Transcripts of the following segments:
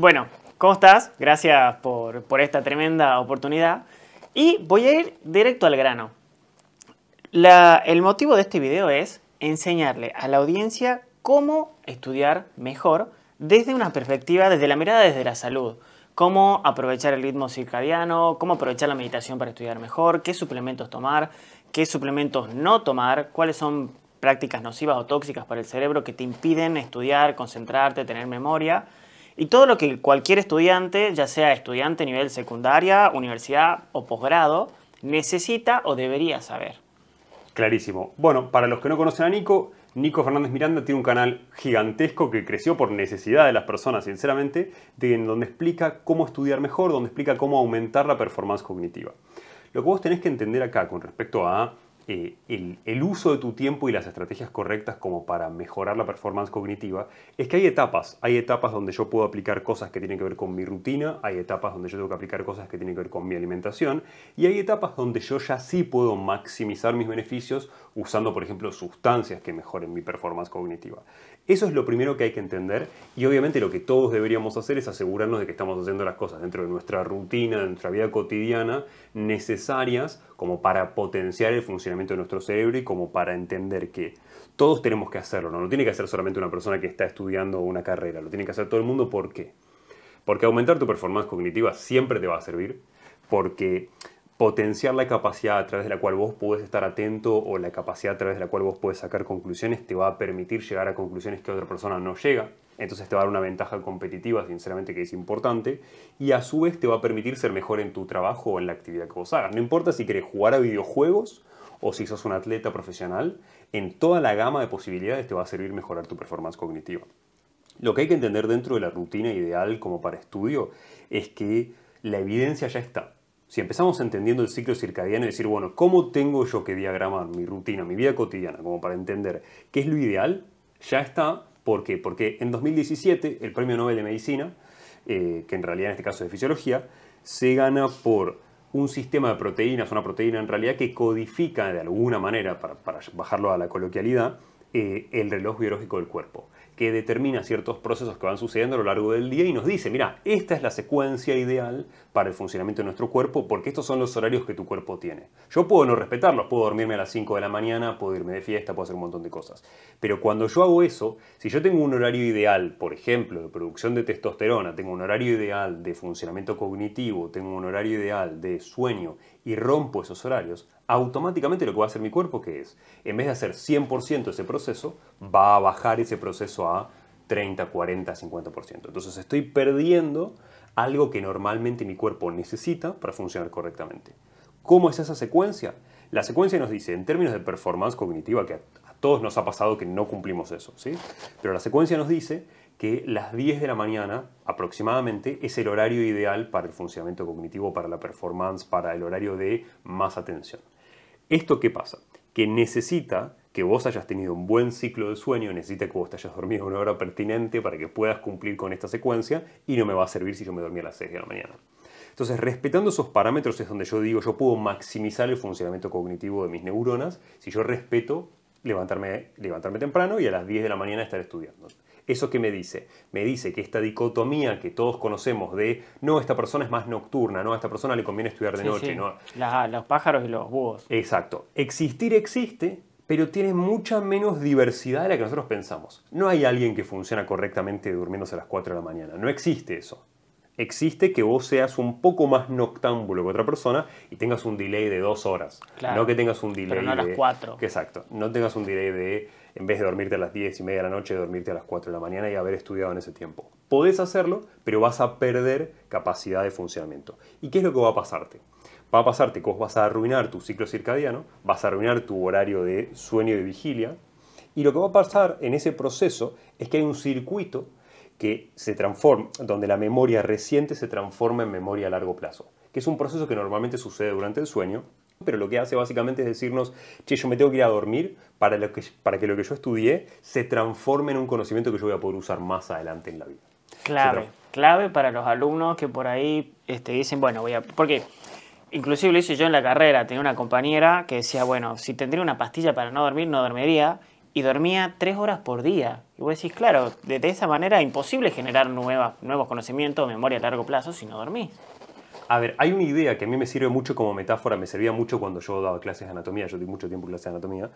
Bueno, ¿cómo estás? Gracias por, esta tremenda oportunidad. Y voy a ir directo al grano. el motivo de este video es enseñarle a la audiencia cómo estudiar mejor desde una perspectiva, desde la mirada desde la salud. Cómo aprovechar el ritmo circadiano, cómo aprovechar la meditación para estudiar mejor, qué suplementos tomar, qué suplementos no tomar, cuáles son prácticas nocivas o tóxicas para el cerebro que te impiden estudiar, concentrarte, tener memoria. Y todo lo que cualquier estudiante, ya sea estudiante a nivel secundaria, universidad o posgrado, necesita o debería saber. Clarísimo. Bueno, para los que no conocen a Nico, Nico Fernández Miranda tiene un canal gigantesco que creció por necesidad de las personas, sinceramente, en donde explica cómo estudiar mejor, donde explica cómo aumentar la performance cognitiva. Lo que vos tenés que entender acá con respecto a eh, el, el, uso de tu tiempo y las estrategias correctas como para mejorar la performance cognitiva es que hay etapas. Hay etapas donde yo puedo aplicar cosas que tienen que ver con mi rutina, hay etapas donde yo tengo que aplicar cosas que tienen que ver con mi alimentación y hay etapas donde yo ya sí puedo maximizar mis beneficios usando, por ejemplo, sustancias que mejoren mi performance cognitiva. Eso es lo primero que hay que entender y obviamente lo que todos deberíamos hacer es asegurarnos de que estamos haciendo las cosas dentro de nuestra rutina, de nuestra vida cotidiana, necesarias como para potenciar el funcionamiento de nuestro cerebro y como para entender que todos tenemos que hacerlo, no lo tiene que hacer solamente una persona que está estudiando una carrera, lo tiene que hacer todo el mundo, ¿por qué? Porque aumentar tu performance cognitiva siempre te va a servir, porque potenciar la capacidad a través de la cual vos podés estar atento o la capacidad a través de la cual vos puedes sacar conclusiones te va a permitir llegar a conclusiones que otra persona no llega. Entonces te va a dar una ventaja competitiva, sinceramente, que es importante. Y a su vez te va a permitir ser mejor en tu trabajo o en la actividad que vos hagas. No importa si querés jugar a videojuegos o si sos un atleta profesional, en toda la gama de posibilidades te va a servir mejorar tu performance cognitiva. Lo que hay que entender dentro de la rutina ideal como para estudio es que la evidencia ya está. Si empezamos entendiendo el ciclo circadiano y decir, bueno, ¿cómo tengo yo que diagramar mi rutina, mi vida cotidiana, como para entender qué es lo ideal? Ya está. ¿Por qué? Porque en 2017 el Premio Nobel de Medicina, eh, que en realidad en este caso es de Fisiología, se gana por un sistema de proteínas, una proteína en realidad que codifica de alguna manera, para, bajarlo a la coloquialidad, eh, el reloj biológico del cuerpo que determina ciertos procesos que van sucediendo a lo largo del día y nos dice, mira, esta es la secuencia ideal para el funcionamiento de nuestro cuerpo porque estos son los horarios que tu cuerpo tiene. Yo puedo no respetarlos, puedo dormirme a las 5 de la mañana, puedo irme de fiesta, puedo hacer un montón de cosas. Pero cuando yo hago eso, si yo tengo un horario ideal, por ejemplo, de producción de testosterona, tengo un horario ideal de funcionamiento cognitivo, tengo un horario ideal de sueño y rompo esos horarios, automáticamente lo que va a hacer mi cuerpo, que es, en vez de hacer 100% ese proceso, va a bajar ese proceso a 30, 40, 50%. Entonces estoy perdiendo algo que normalmente mi cuerpo necesita para funcionar correctamente. ¿Cómo es esa secuencia? La secuencia nos dice, en términos de performance cognitiva, que a todos nos ha pasado que no cumplimos eso, ¿sí? Pero la secuencia nos dice que las 10 de la mañana aproximadamente es el horario ideal para el funcionamiento cognitivo, para la performance, para el horario de más atención. ¿Esto qué pasa? Que necesita que vos hayas tenido un buen ciclo de sueño, necesita que vos te hayas dormido una hora pertinente para que puedas cumplir con esta secuencia y no me va a servir si yo me dormí a las 6 de la mañana. Entonces, respetando esos parámetros es donde yo digo, yo puedo maximizar el funcionamiento cognitivo de mis neuronas si yo respeto levantarme, levantarme temprano y a las 10 de la mañana estar estudiando. ¿Eso qué me dice? Me dice que esta dicotomía que todos conocemos de no, esta persona es más nocturna, no, a esta persona le conviene estudiar de noche. ¿no? Ah, los pájaros y los búhos. Exacto. Existir existe, pero tiene mucha menos diversidad de la que nosotros pensamos. No hay alguien que funciona correctamente durmiéndose a las 4 de la mañana. No existe eso existe que vos seas un poco más noctámbulo que otra persona y tengas un delay de dos horas. Claro, no que tengas un delay no a las de, cuatro. Que exacto. No tengas un delay de, en vez de dormirte a las diez y media de la noche, dormirte a las cuatro de la mañana y haber estudiado en ese tiempo. Podés hacerlo, pero vas a perder capacidad de funcionamiento. ¿Y qué es lo que va a pasarte? Va a pasarte que vos vas a arruinar tu ciclo circadiano, vas a arruinar tu horario de sueño y de vigilia, y lo que va a pasar en ese proceso es que hay un circuito que se transforma, donde la memoria reciente se transforma en memoria a largo plazo, que es un proceso que normalmente sucede durante el sueño, pero lo que hace básicamente es decirnos, che, yo me tengo que ir a dormir para, que, para que lo que yo estudié se transforme en un conocimiento que yo voy a poder usar más adelante en la vida. Clave, clave para los alumnos que por ahí este, dicen, bueno, voy a... Porque inclusive lo hice yo en la carrera, tenía una compañera que decía, bueno, si tendría una pastilla para no dormir, no dormiría y dormía tres horas por día. Y vos decís, claro, de, esa manera es imposible generar nuevas, nuevos conocimientos, memoria a largo plazo si no dormís. A ver, hay una idea que a mí me sirve mucho como metáfora, me servía mucho cuando yo daba clases de anatomía, yo di mucho tiempo clases de anatomía,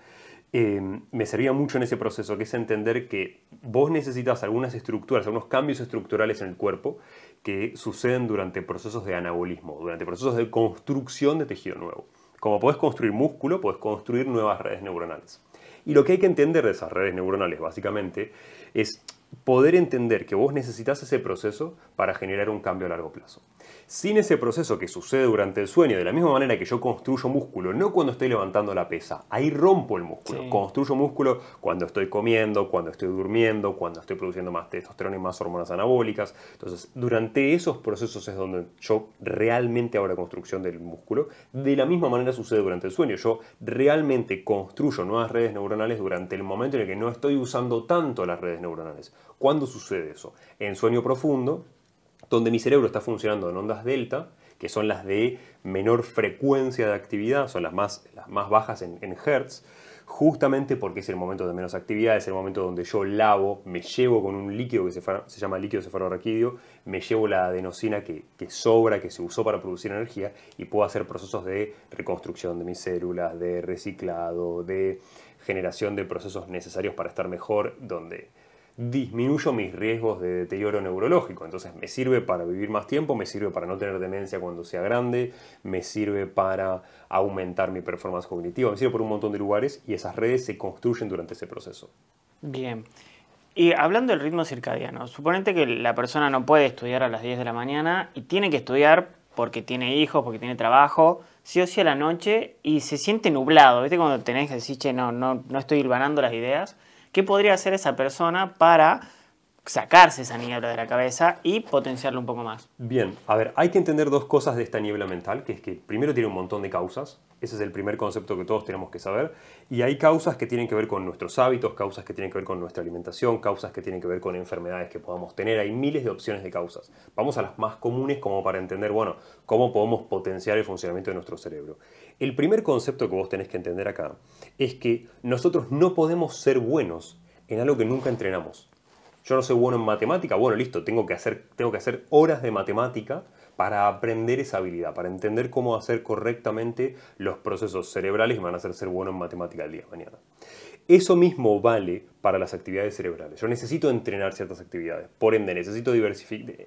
em, me servía mucho en ese proceso, que es entender que vos necesitas algunas estructuras, algunos cambios estructurales en el cuerpo que suceden durante procesos de anabolismo, durante procesos de construcción de tejido nuevo. Como podés construir músculo, podés construir nuevas redes neuronales. Y lo que hay que entender de esas redes neuronales, básicamente, es poder entender que vos necesitas ese proceso para generar un cambio a largo plazo. Sin ese proceso que sucede durante el sueño, de la misma manera que yo construyo músculo, no cuando estoy levantando la pesa, ahí rompo el músculo. Construyo músculo cuando estoy comiendo, cuando estoy durmiendo, cuando estoy produciendo más testosterona y más hormonas anabólicas. Entonces, durante esos procesos es donde yo realmente hago la construcción del músculo. De la misma manera sucede durante el sueño. Yo realmente construyo nuevas redes neuronales durante el momento en el que no estoy usando tanto las redes neuronales. ¿Cuándo sucede eso? En sueño profundo, donde mi cerebro está funcionando en ondas delta, que son las de menor frecuencia de actividad, son las más, las más bajas en, hertz, justamente porque es el momento de menos actividad, es el momento donde yo lavo, me llevo con un líquido que se, llama líquido cefalorraquídeo, me llevo la adenosina que, que, sobra, que se usó para producir energía y puedo hacer procesos de reconstrucción de mis células, de reciclado, de generación de procesos necesarios para estar mejor, donde disminuyo mis riesgos de deterioro neurológico. Entonces me sirve para vivir más tiempo, me sirve para no tener demencia cuando sea grande, me sirve para aumentar mi performance cognitiva, me sirve por un montón de lugares y esas redes se construyen durante ese proceso. Bien. Y hablando del ritmo circadiano, suponete que la persona no puede estudiar a las 10 de la mañana y tiene que estudiar porque tiene hijos, porque tiene trabajo, sí o sí a la noche y se siente nublado. ¿Viste cuando tenés que decir, che, no, no, estoy hilvanando las ideas? ¿Qué podría hacer esa persona para sacarse esa niebla de la cabeza y potenciarlo un poco más. Bien, a ver, hay que entender dos cosas de esta niebla mental, que es que primero tiene un montón de causas, ese es el primer concepto que todos tenemos que saber, y hay causas que tienen que ver con nuestros hábitos, causas que tienen que ver con nuestra alimentación, causas que tienen que ver con enfermedades que podamos tener, hay miles de opciones de causas. Vamos a las más comunes como para entender, bueno, cómo podemos potenciar el funcionamiento de nuestro cerebro. El primer concepto que vos tenés que entender acá es que nosotros no podemos ser buenos en algo que nunca entrenamos. Yo no soy bueno en matemática, bueno, listo, tengo que hacer, tengo que hacer horas de matemática para aprender esa habilidad, para entender cómo hacer correctamente los procesos cerebrales que me van a hacer ser bueno en matemática el día de mañana. Eso mismo vale para las actividades cerebrales. Yo necesito entrenar ciertas actividades, por ende necesito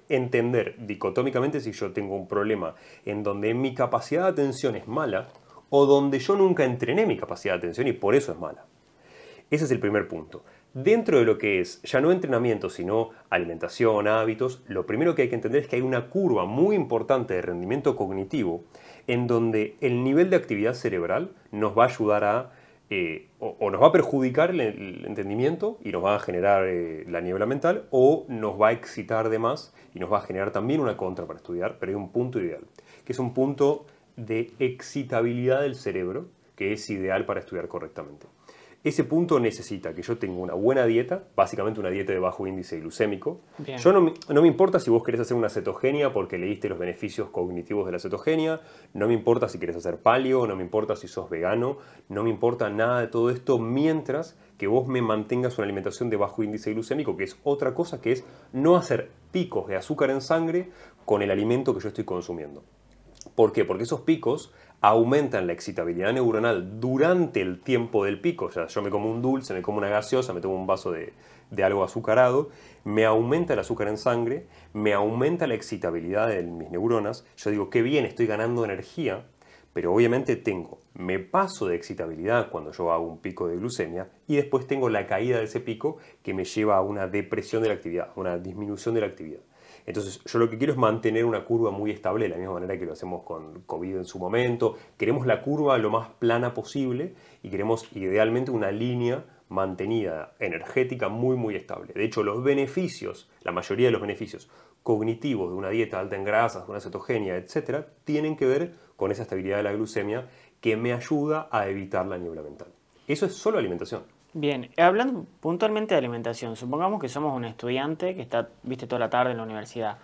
entender dicotómicamente si yo tengo un problema en donde mi capacidad de atención es mala o donde yo nunca entrené mi capacidad de atención y por eso es mala. Ese es el primer punto. Dentro de lo que es ya no entrenamiento, sino alimentación, hábitos, lo primero que hay que entender es que hay una curva muy importante de rendimiento cognitivo en donde el nivel de actividad cerebral nos va a ayudar a, eh, o, nos va a perjudicar el, entendimiento y nos va a generar eh, la niebla mental, o nos va a excitar de más y nos va a generar también una contra para estudiar, pero hay un punto ideal, que es un punto de excitabilidad del cerebro que es ideal para estudiar correctamente. Ese punto necesita que yo tenga una buena dieta, básicamente una dieta de bajo índice glucémico. Yo no me, no me importa si vos querés hacer una cetogenia porque leíste los beneficios cognitivos de la cetogenia, no me importa si querés hacer palio, no me importa si sos vegano, no me importa nada de todo esto mientras que vos me mantengas una alimentación de bajo índice glucémico, que es otra cosa que es no hacer picos de azúcar en sangre con el alimento que yo estoy consumiendo. ¿Por qué? Porque esos picos aumentan la excitabilidad neuronal durante el tiempo del pico, o sea, yo me como un dulce, me como una gaseosa, me tomo un vaso de, algo azucarado, me aumenta el azúcar en sangre, me aumenta la excitabilidad de mis neuronas, yo digo, qué bien, estoy ganando energía, pero obviamente tengo, me paso de excitabilidad cuando yo hago un pico de glucemia y después tengo la caída de ese pico que me lleva a una depresión de la actividad, a una disminución de la actividad. Entonces, yo lo que quiero es mantener una curva muy estable, de la misma manera que lo hacemos con COVID en su momento. Queremos la curva lo más plana posible y queremos idealmente una línea mantenida, energética, muy, muy estable. De hecho, los beneficios, la mayoría de los beneficios cognitivos de una dieta alta en grasas, de una cetogenia, etc., tienen que ver con esa estabilidad de la glucemia que me ayuda a evitar la niebla mental. Eso es solo alimentación. Bien, hablando puntualmente de alimentación, supongamos que somos un estudiante que está, viste, toda la tarde en la universidad.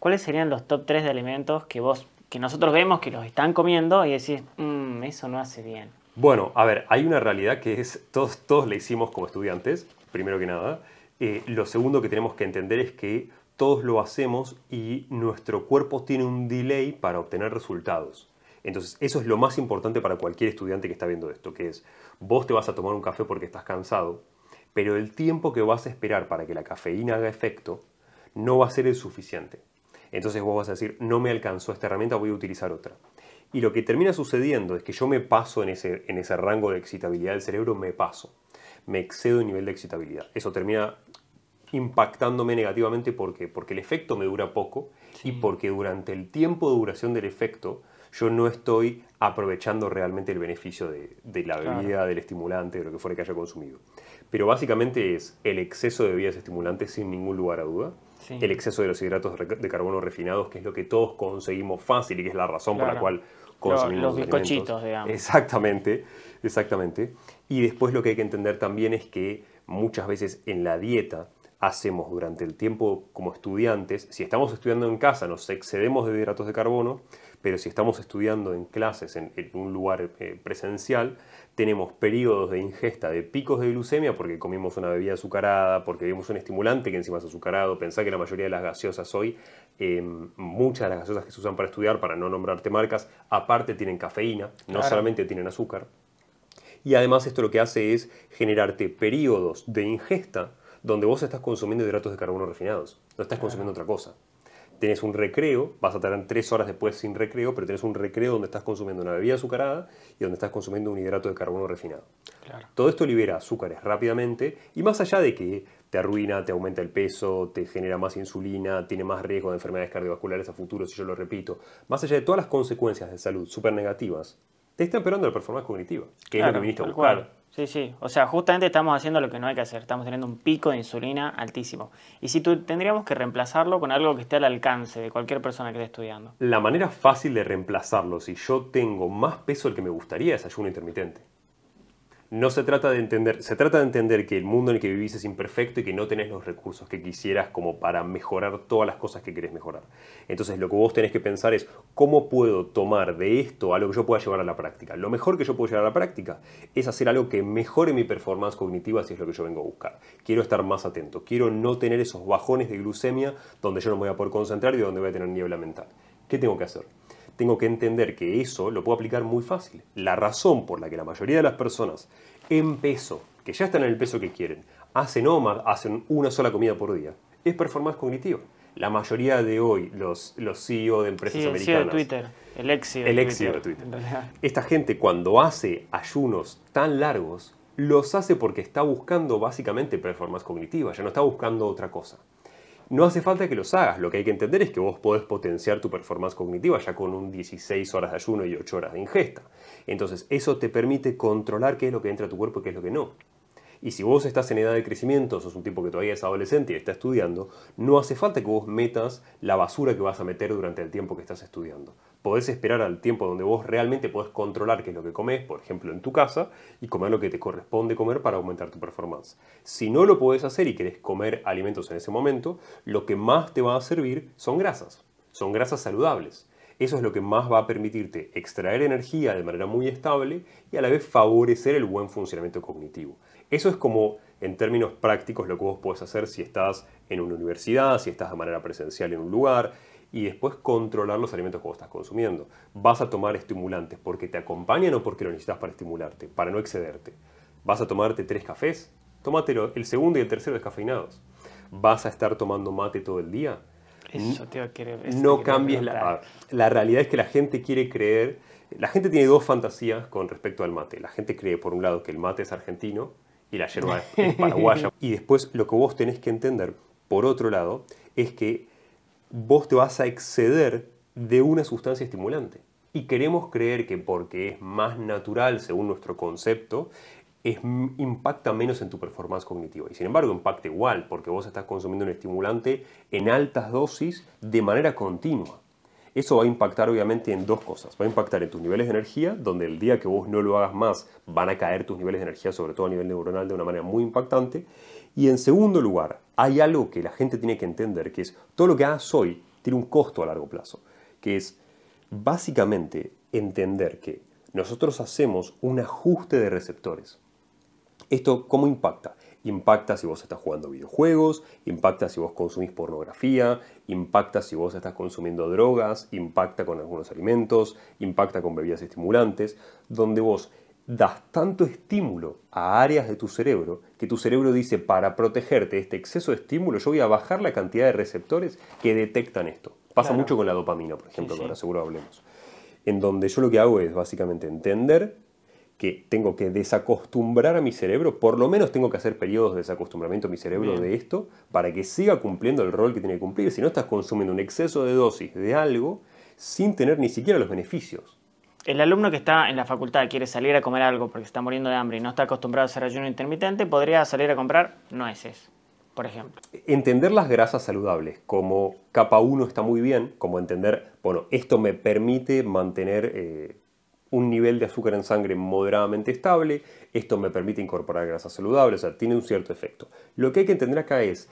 ¿Cuáles serían los top 3 de alimentos que vos, que nosotros vemos que los están comiendo y decís, mmm, eso no hace bien? Bueno, a ver, hay una realidad que es, todos, todos le hicimos como estudiantes, primero que nada. Eh, lo segundo que tenemos que entender es que todos lo hacemos y nuestro cuerpo tiene un delay para obtener resultados. Entonces, eso es lo más importante para cualquier estudiante que está viendo esto, que es, vos te vas a tomar un café porque estás cansado, pero el tiempo que vas a esperar para que la cafeína haga efecto no va a ser el suficiente. Entonces vos vas a decir, no me alcanzó esta herramienta, voy a utilizar otra. Y lo que termina sucediendo es que yo me paso en ese, en ese rango de excitabilidad del cerebro, me paso, me excedo el nivel de excitabilidad. Eso termina impactándome negativamente porque porque el efecto me dura poco y porque durante el tiempo de duración del efecto yo no estoy aprovechando realmente el beneficio de, la bebida, del estimulante, de lo que fuera que haya consumido. Pero básicamente es el exceso de bebidas estimulantes sin ningún lugar a duda. El exceso de los hidratos de carbono refinados, que es lo que todos conseguimos fácil y que es la razón por la cual consumimos. Los, los bizcochitos, digamos. Exactamente, exactamente. Y después lo que hay que entender también es que muchas veces en la dieta hacemos durante el tiempo como estudiantes, si estamos estudiando en casa, nos excedemos de hidratos de carbono, pero si estamos estudiando en clases en, un lugar eh, presencial, tenemos periodos de ingesta de picos de glucemia porque comimos una bebida azucarada, porque vimos un estimulante que encima es azucarado. Pensá que la mayoría de las gaseosas hoy, em, muchas de las gaseosas que se usan para estudiar, para no nombrarte marcas, aparte tienen cafeína, no solamente tienen azúcar. Y además esto lo que hace es generarte periodos de ingesta donde vos estás consumiendo hidratos de carbono refinados, no estás consumiendo otra cosa. Tienes un recreo, vas a tener tres horas después sin recreo, pero tenés un recreo donde estás consumiendo una bebida azucarada y donde estás consumiendo un hidrato de carbono refinado. Todo esto libera azúcares rápidamente y más allá de que te arruina, te aumenta el peso, te genera más insulina, tiene más riesgo de enfermedades cardiovasculares a futuro, si yo lo repito, más allá de todas las consecuencias de salud súper negativas, te está empeorando la performance cognitiva, que es lo que viniste a buscar. Sí, sí. O sea, justamente estamos haciendo lo que no hay que hacer. Estamos teniendo un pico de insulina altísimo. Y si tú, tendríamos que reemplazarlo con algo que esté al alcance de cualquier persona que esté estudiando. La manera fácil de reemplazarlo, si yo tengo más peso del que me gustaría, es ayuno intermitente no se trata de entender, se trata de entender que el mundo en el que vivís es imperfecto y que no tenés los recursos que quisieras como para mejorar todas las cosas que querés mejorar. Entonces lo que vos tenés que pensar es cómo puedo tomar de esto algo que yo pueda llevar a la práctica. Lo mejor que yo puedo llevar a la práctica es hacer algo que mejore mi performance cognitiva si es lo que yo vengo a buscar. Quiero estar más atento, quiero no tener esos bajones de glucemia donde yo no me voy a poder concentrar y donde voy a tener niebla mental. ¿Qué tengo que hacer? tengo que entender que eso lo puedo aplicar muy fácil. La razón por la que la mayoría de las personas en peso, que ya están en el peso que quieren, hacen OMAD, hacen una sola comida por día, es performance cognitiva. La mayoría de hoy, los, los CEO de empresas el e americanas. Twitter, el éxito. E el e de Twitter. Esta gente cuando hace ayunos tan largos, los hace porque está buscando básicamente performance cognitiva, ya no está buscando otra cosa no hace falta que los hagas. Lo que hay que entender es que vos podés potenciar tu performance cognitiva ya con un 16 horas de ayuno y 8 horas de ingesta. Entonces, eso te permite controlar qué es lo que entra a tu cuerpo y qué es lo que no. Y si vos estás en edad de crecimiento, sos un tipo que todavía es adolescente y está estudiando, no hace falta que vos metas la basura que vas a meter durante el tiempo que estás estudiando podés esperar al tiempo donde vos realmente podés controlar qué es lo que comes, por ejemplo en tu casa, y comer lo que te corresponde comer para aumentar tu performance. Si no lo podés hacer y querés comer alimentos en ese momento, lo que más te va a servir son grasas, son grasas saludables. Eso es lo que más va a permitirte extraer energía de manera muy estable y a la vez favorecer el buen funcionamiento cognitivo. Eso es como en términos prácticos lo que vos podés hacer si estás en una universidad, si estás de manera presencial en un lugar, y después controlar los alimentos que vos estás consumiendo. Vas a tomar estimulantes porque te acompañan o porque lo necesitas para estimularte, para no excederte. Vas a tomarte tres cafés, tómatelo el segundo y el tercero descafeinados. Vas a estar tomando mate todo el día. Eso te va a querer, no cambies la, la realidad es que la gente quiere creer, la gente tiene dos fantasías con respecto al mate. La gente cree por un lado que el mate es argentino y la yerba es paraguaya. Y después lo que vos tenés que entender, por otro lado, es que vos te vas a exceder de una sustancia estimulante. Y queremos creer que porque es más natural, según nuestro concepto, impacta menos en tu performance cognitiva. Y sin embargo, impacta igual, porque vos estás consumiendo un estimulante en altas dosis de manera continua. Eso va a impactar obviamente en dos cosas. Va a impactar en tus niveles de energía, donde el día que vos no lo hagas más van a caer tus niveles de energía, sobre todo a nivel neuronal, de una manera muy impactante. Y en segundo lugar, hay algo que la gente tiene que entender, que es todo lo que hagas hoy tiene un costo a largo plazo, que es básicamente entender que nosotros hacemos un ajuste de receptores. ¿Esto cómo impacta? Impacta si vos estás jugando videojuegos, impacta si vos consumís pornografía, impacta si vos estás consumiendo drogas, impacta con algunos alimentos, impacta con bebidas estimulantes, donde vos das tanto estímulo a áreas de tu cerebro que tu cerebro dice, para protegerte de este exceso de estímulo, yo voy a bajar la cantidad de receptores que detectan esto. Pasa mucho con la dopamina, por ejemplo, que ahora seguro hablemos. En donde yo lo que hago es básicamente entender que tengo que desacostumbrar a mi cerebro, por lo menos tengo que hacer periodos de desacostumbramiento a mi cerebro de esto, para que siga cumpliendo el rol que tiene que cumplir. Si no, estás consumiendo un exceso de dosis de algo sin tener ni siquiera los beneficios. El alumno que está en la facultad quiere salir a comer algo porque está muriendo de hambre y no está acostumbrado a hacer ayuno intermitente, podría salir a comprar nueces, por ejemplo. Entender las grasas saludables como capa 1 está muy bien, como entender, bueno, esto me permite mantener eh, un nivel de azúcar en sangre moderadamente estable. Esto me permite incorporar grasas saludables, o sea, tiene un cierto efecto. Lo que hay que entender acá es,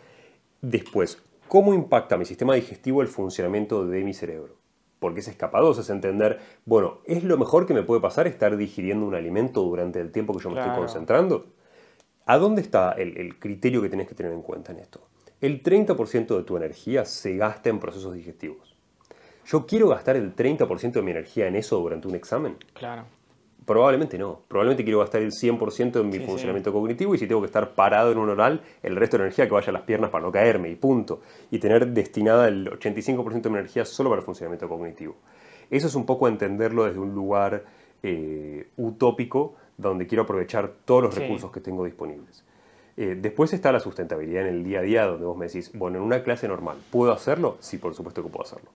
después, cómo impacta mi sistema digestivo el funcionamiento de mi cerebro. Porque es escapados, es entender, bueno, ¿es lo mejor que me puede pasar estar digiriendo un alimento durante el tiempo que yo me estoy concentrando? ¿A dónde está el, criterio que tienes que tener en cuenta en esto? El 30% de tu energía se gasta en procesos digestivos. ¿Yo quiero gastar el 30% de mi energía en eso durante un examen? Claro. Probablemente no. Probablemente quiero gastar el 100% en mi funcionamiento cognitivo y si tengo que estar parado en un oral, el resto de energía que vaya a las piernas para no caerme y punto. Y tener destinada el 85% de mi energía solo para el funcionamiento cognitivo. Eso es un poco entenderlo desde un lugar eh, utópico donde quiero aprovechar todos los recursos que tengo disponibles. Eh, después está la sustentabilidad en el día a día, donde vos me decís, bueno, en una clase normal, ¿puedo hacerlo? Sí, por supuesto que puedo hacerlo.